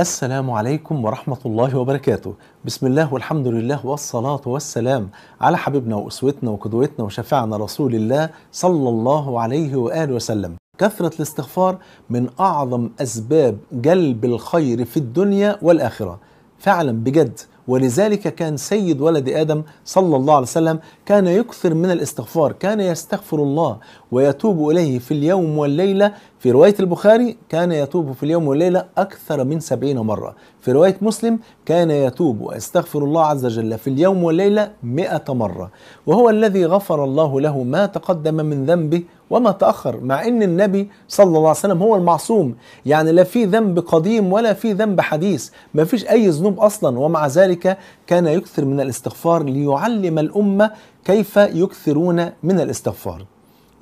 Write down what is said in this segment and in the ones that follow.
السلام عليكم ورحمة الله وبركاته بسم الله والحمد لله والصلاة والسلام على حبيبنا وأسوتنا وقدوتنا وشفعنا رسول الله صلى الله عليه وآله وسلم كثرة الاستغفار من أعظم أسباب جلب الخير في الدنيا والآخرة فعلا بجد ولذلك كان سيد ولد ادم صلى الله عليه وسلم كان يكثر من الاستغفار، كان يستغفر الله ويتوب اليه في اليوم والليله في رواية البخاري كان يتوب في اليوم والليلة أكثر من سبعين مرة في رواية مسلم كان يتوب ويستغفر الله عز وجل في اليوم والليلة مئة مرة وهو الذي غفر الله له ما تقدم من ذنبه وما تأخر مع أن النبي صلى الله عليه وسلم هو المعصوم يعني لا في ذنب قديم ولا في ذنب حديث ما فيش أي ذنوب أصلا ومع ذلك كان يكثر من الاستغفار ليعلم الأمة كيف يكثرون من الاستغفار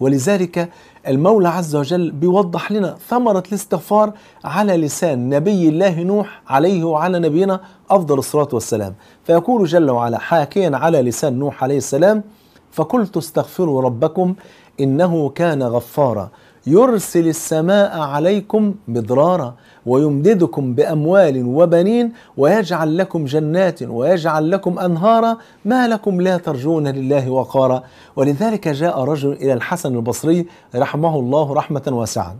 ولذلك المولى عز وجل بيوضح لنا ثمرة الاستغفار على لسان نبي الله نوح عليه وعلى نبينا أفضل الصلاة والسلام فيقول جل وعلا حاكيا على لسان نوح عليه السلام فقلت استغفروا ربكم إنه كان غفارا يرسل السماء عليكم مدرارا ويمددكم باموال وبنين ويجعل لكم جنات ويجعل لكم انهارا ما لكم لا ترجون لله وقارا ولذلك جاء رجل الى الحسن البصري رحمه الله رحمه واسعه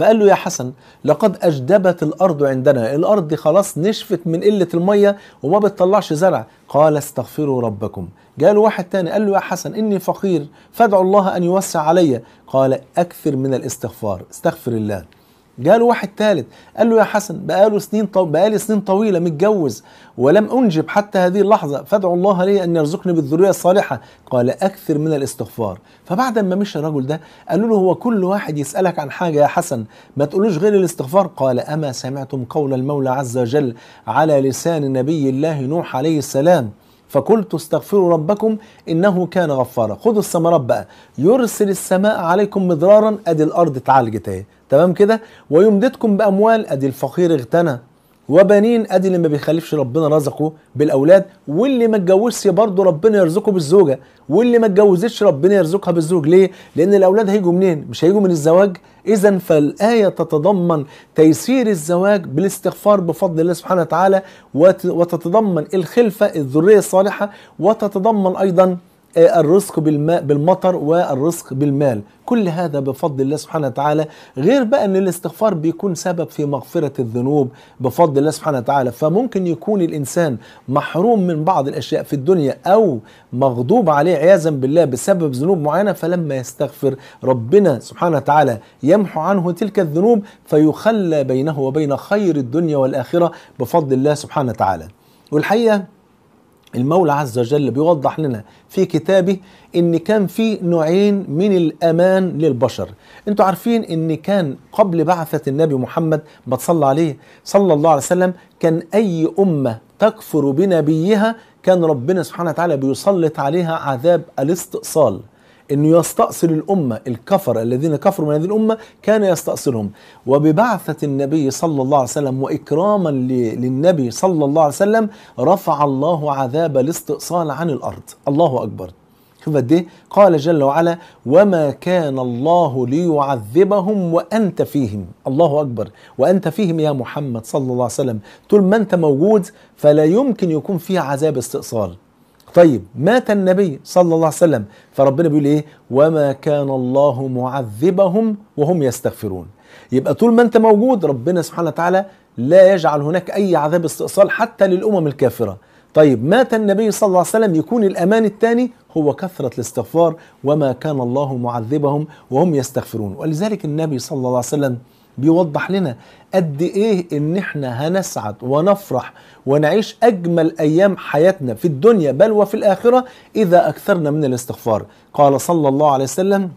فقال له يا حسن لقد أجدبت الأرض عندنا الأرض دي خلاص نشفت من قلة المية وما بتطلعش زرع قال استغفروا ربكم جاء له واحد تاني قال له يا حسن إني فقير فادعوا الله أن يوسع علي قال أكثر من الاستغفار استغفر الله جاله واحد ثالث قال له يا حسن بقاله سنين طو... بقالي سنين طويله متجوز ولم انجب حتى هذه اللحظه فادعو الله لي ان يرزقني بالذريه الصالحه قال اكثر من الاستغفار فبعد ما مشى الرجل ده قالوا له هو كل واحد يسالك عن حاجه يا حسن ما تقولوش غير الاستغفار قال اما سمعتم قول المولى عز وجل على لسان نبي الله نوح عليه السلام فقلت استغفروا ربكم انه كان غفارا خدوا الثمرات بقى يرسل السماء عليكم مدرارا ادي الارض اتعالجت اهي تمام كده ويمددكم باموال ادي الفقير اغتنى وبنين ادي اللي ما بيخلفش ربنا رزقه بالاولاد واللي ما اتجوزش برضه ربنا يرزقه بالزوجه واللي ما اتجوزتش ربنا يرزقها بالزوج ليه لان الاولاد هيجوا منين مش هيجوا من الزواج اذا فالايه تتضمن تيسير الزواج بالاستغفار بفضل الله سبحانه وتعالى وتتضمن الخلفه الذريه الصالحه وتتضمن ايضا آه، الرزق بالماء بالمطر والرزق بالمال كل هذا بفضل الله سبحانه وتعالى غير بقى ان الاستغفار بيكون سبب في مغفرة الذنوب بفضل الله سبحانه وتعالى فممكن يكون الانسان محروم من بعض الاشياء في الدنيا او مغضوب عليه عياذا بالله بسبب ذنوب معينة فلما يستغفر ربنا سبحانه وتعالى يمحو عنه تلك الذنوب فيخلى بينه وبين خير الدنيا والاخرة بفضل الله سبحانه وتعالى والحقيقة المولى عز وجل بيوضح لنا في كتابه ان كان في نوعين من الامان للبشر انتوا عارفين ان كان قبل بعثة النبي محمد ما تصلى عليه صلى الله عليه وسلم كان اي امة تكفر بنبيها كان ربنا سبحانه وتعالى بيسلط عليها عذاب الاستئصال انه يستأصل الامه الكفر الذين كفروا من هذه الامه كان يستأصلهم وببعثه النبي صلى الله عليه وسلم واكراما للنبي صلى الله عليه وسلم رفع الله عذاب الاستئصال عن الارض الله اكبر شوف قد ايه قال جل وعلا وما كان الله ليعذبهم وانت فيهم الله اكبر وانت فيهم يا محمد صلى الله عليه وسلم طول ما انت موجود فلا يمكن يكون في عذاب استئصال طيب مات النبي صلى الله عليه وسلم فربنا بيقول ايه وما كان الله معذبهم وهم يستغفرون يبقى طول ما انت موجود ربنا سبحانه وتعالى لا يجعل هناك اي عذاب استئصال حتى للامم الكافره طيب مات النبي صلى الله عليه وسلم يكون الامان الثاني هو كثره الاستغفار وما كان الله معذبهم وهم يستغفرون ولذلك النبي صلى الله عليه وسلم بيوضح لنا قد ايه ان احنا هنسعد ونفرح ونعيش اجمل ايام حياتنا في الدنيا بل وفي الاخره اذا اكثرنا من الاستغفار قال صلى الله عليه وسلم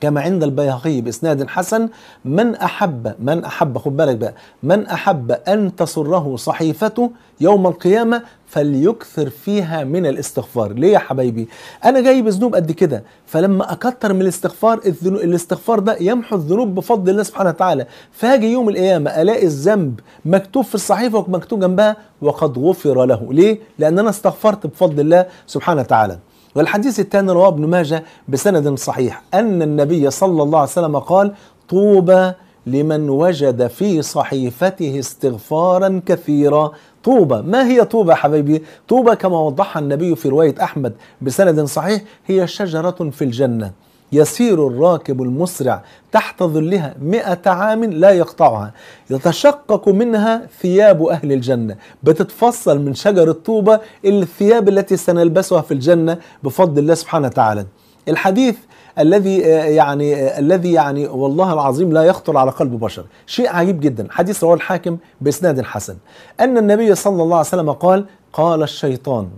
كما عند البيهقي بإسناد حسن من أحب من أحب خد بالك بقى من أحب أن تسره صحيفته يوم القيامة فليكثر فيها من الاستغفار ليه يا حبايبي أنا جاي بذنوب قد كده فلما أكثر من الاستغفار الاستغفار ده يمحو الذنوب بفضل الله سبحانه وتعالى فاجي يوم القيامة ألاقي الذنب مكتوب في الصحيفة ومكتوب جنبها وقد غفر له ليه لأن أنا استغفرت بفضل الله سبحانه وتعالى والحديث الثاني رواه ابن ماجه بسند صحيح أن النبي صلى الله عليه وسلم قال طوبى لمن وجد في صحيفته استغفارا كثيرا طوبة ما هي طوبة حبيبي طوبة كما وضحها النبي في رواية أحمد بسند صحيح هي شجرة في الجنة يسير الراكب المسرع تحت ظلها مئة عام لا يقطعها يتشقق منها ثياب أهل الجنة بتتفصل من شجر الطوبة الثياب التي سنلبسها في الجنة بفضل الله سبحانه وتعالى الحديث الذي يعني الذي يعني والله العظيم لا يخطر على قلب بشر شيء عجيب جدا حديث رواه الحاكم بإسناد حسن أن النبي صلى الله عليه وسلم قال قال الشيطان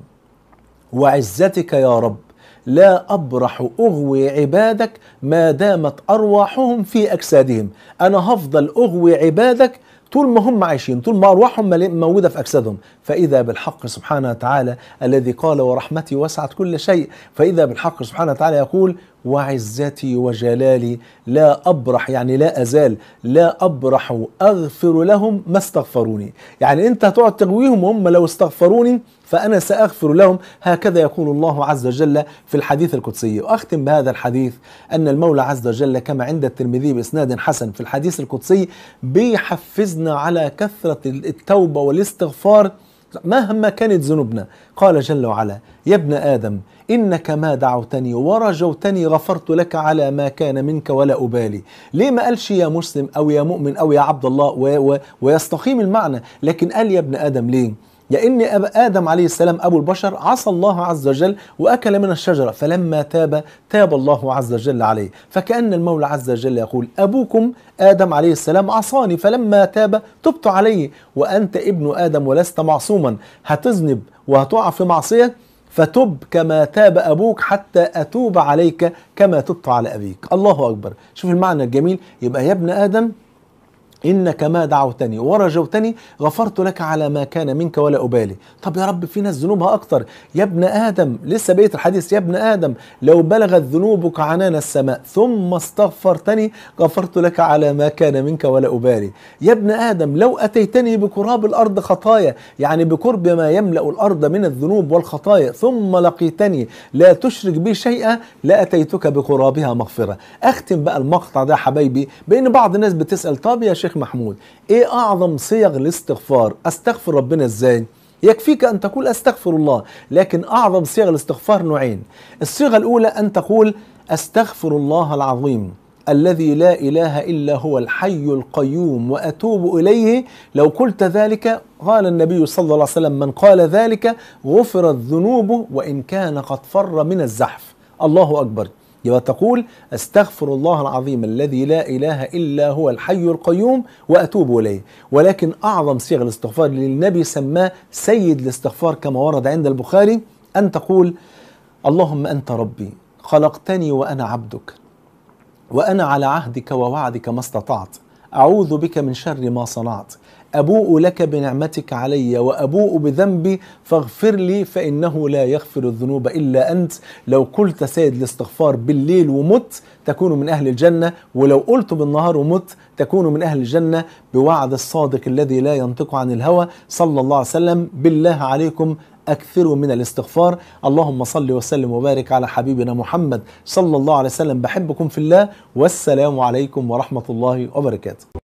وعزتك يا رب لا أبرح أغوي عبادك ما دامت أرواحهم في أجسادهم أنا هفضل أغوي عبادك طول ما هم عايشين طول ما أرواحهم موجودة في أجسادهم فإذا بالحق سبحانه وتعالى الذي قال ورحمتي وسعت كل شيء فإذا بالحق سبحانه وتعالى يقول وعزتي وجلالي لا أبرح يعني لا أزال لا أبرح أغفر لهم ما استغفروني يعني أنت هتقعد تغويهم وهم لو استغفروني فأنا سأغفر لهم هكذا يقول الله عز وجل في الحديث القدسي وأختم بهذا الحديث أن المولى عز وجل كما عند الترمذي بإسناد حسن في الحديث القدسي بيحفزنا على كثرة التوبة والاستغفار مهما كانت ذنوبنا قال جل وعلا يا ابن آدم إنك ما دعوتني ورجوتني غفرت لك على ما كان منك ولا أبالي ليه ما قالش يا مسلم أو يا مؤمن أو يا عبد الله ويستقيم المعنى لكن قال يا ابن آدم ليه لأن يعني آدم عليه السلام أبو البشر عصى الله عز وجل وأكل من الشجرة فلما تاب تاب الله عز وجل عليه فكأن المولى عز وجل يقول أبوكم آدم عليه السلام عصاني فلما تاب تبت عليه وأنت ابن آدم ولست معصوما هتذنب وهتقع في معصية فتب كما تاب أبوك حتى أتوب عليك كما تبت على أبيك الله أكبر شوف المعنى الجميل يبقى يا ابن آدم إنك ما دعوتني ورجوتني غفرت لك على ما كان منك ولا أبالي طب يا رب في ناس ذنوبها أكتر يا ابن آدم لسه بقية الحديث يا ابن آدم لو بلغت ذنوبك عنان السماء ثم استغفرتني غفرت لك على ما كان منك ولا أبالي يا ابن آدم لو أتيتني بكراب الأرض خطايا يعني بقرب ما يملأ الأرض من الذنوب والخطايا ثم لقيتني لا تشرك بي شيئا لأتيتك بقرابها مغفرة أختم بقى المقطع ده حبايبي بأن بعض الناس بتسأل طب يا شيخ شيخ محمود ايه اعظم صيغ الاستغفار استغفر ربنا ازاي يكفيك ان تقول استغفر الله لكن اعظم صيغ الاستغفار نوعين الصيغه الاولى ان تقول استغفر الله العظيم الذي لا اله الا هو الحي القيوم واتوب اليه لو قلت ذلك قال النبي صلى الله عليه وسلم من قال ذلك غفرت ذنوبه وان كان قد فر من الزحف الله اكبر يبقى تقول استغفر الله العظيم الذي لا اله الا هو الحي القيوم واتوب اليه ولكن اعظم صيغ الاستغفار للنبي سماه سيد الاستغفار كما ورد عند البخاري ان تقول اللهم انت ربي خلقتني وانا عبدك وانا على عهدك ووعدك ما استطعت اعوذ بك من شر ما صنعت أبوء لك بنعمتك علي وأبوء بذنبي فاغفر لي فإنه لا يغفر الذنوب إلا أنت لو قلت سيد الاستغفار بالليل ومت تكون من أهل الجنة ولو قلت بالنهار ومت تكون من أهل الجنة بوعد الصادق الذي لا ينطق عن الهوى صلى الله عليه وسلم بالله عليكم أكثروا من الاستغفار اللهم صل وسلم وبارك على حبيبنا محمد صلى الله عليه وسلم بحبكم في الله والسلام عليكم ورحمة الله وبركاته